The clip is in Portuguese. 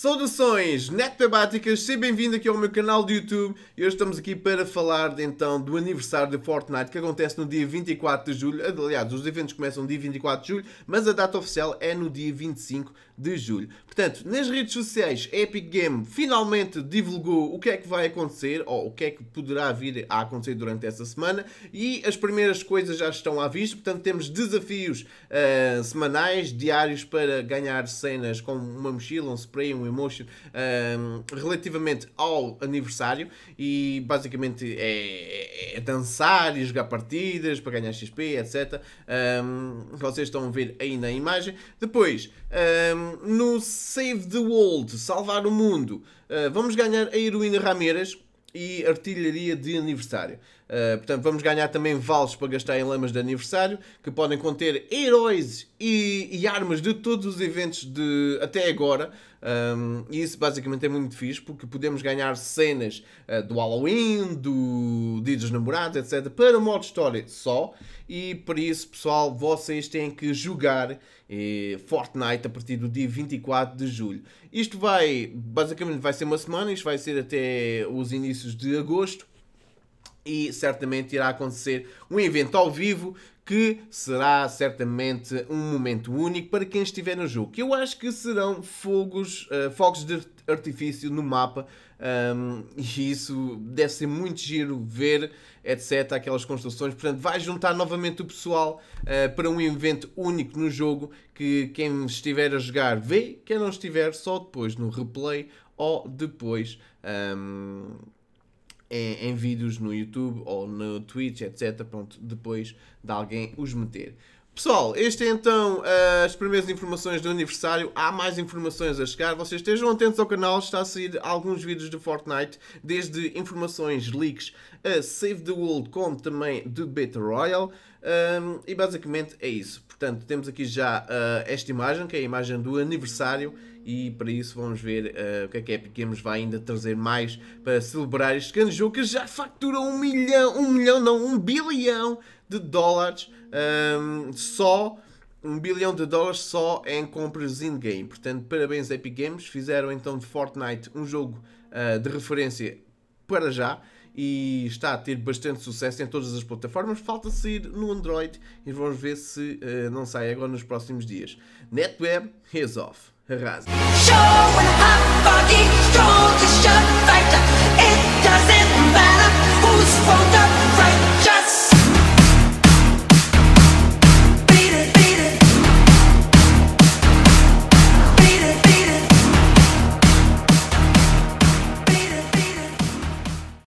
Saudações netbabáticas, seja bem-vindo aqui ao meu canal de YouTube e hoje estamos aqui para falar então do aniversário de Fortnite que acontece no dia 24 de julho. Aliás, os eventos começam no dia 24 de julho, mas a data oficial é no dia 25 de julho. Portanto, nas redes sociais, a Epic Game finalmente divulgou o que é que vai acontecer ou o que é que poderá vir a acontecer durante essa semana e as primeiras coisas já estão à vista. Portanto, temos desafios uh, semanais, diários para ganhar cenas com uma mochila, um spray, um motion um, relativamente ao aniversário e basicamente é, é, é, dançar e jogar partidas para ganhar XP, etc. Um, vocês estão a ver aí na imagem. Depois, um, no Save the World, salvar o mundo, uh, vamos ganhar a heroína Rameras e artilharia de aniversário. Uh, portanto, vamos ganhar também vales para gastar em lamas de aniversário, que podem conter heróis e, e armas de todos os eventos de até agora, um, e isso basicamente é muito fixe porque podemos ganhar cenas uh, do Halloween, do Dia dos Namorados, etc. para o modo história só. E para isso, pessoal, vocês têm que jogar eh, Fortnite a partir do dia 24 de julho. Isto vai, basicamente, vai ser uma semana. Isto vai ser até os inícios de agosto e certamente irá acontecer um evento ao vivo que será certamente um momento único para quem estiver no jogo. Que eu acho que serão fogos, uh, fogos de artifício no mapa um, ehm, e isso deve ser muito giro ver, etc. Aquelas construções. Portanto, vai juntar novamente o pessoal uh, para um evento único no jogo que quem estiver a jogar vê, quem não estiver só depois no replay ou depois. Um, ehm, em, é em vídeos no YouTube ou no Twitch, etc. Pronto, depois de alguém os meter. Pessoal, este é então eh, as primeiras informações do aniversário. Há mais informações a chegar. Vocês estejam atentos ao canal, está a sair alguns vídeos de Fortnite, desde informações, leaks, a Save the World, como também do Beta Royal. Um, e basicamente é isso. Portanto, temos aqui já uh, esta imagem, que é a imagem do aniversário. E para isso vamos ver uh, o que é que é Epic Games vai ainda trazer mais para celebrar este grande jogo que já fatura um milhão, um milhão não, um bilhão de dólares um, só. um bilhão de dólares só em compras in-game. Portanto, parabéns Epic Games. Fizeram então de Fortnite um jogo uh, de referência para já e está a ter bastante sucesso em todas as plataformas. Falta sair no Android e vamos ver se uh, não sai agora nos próximos dias. NetWeb, is off. Arrasa.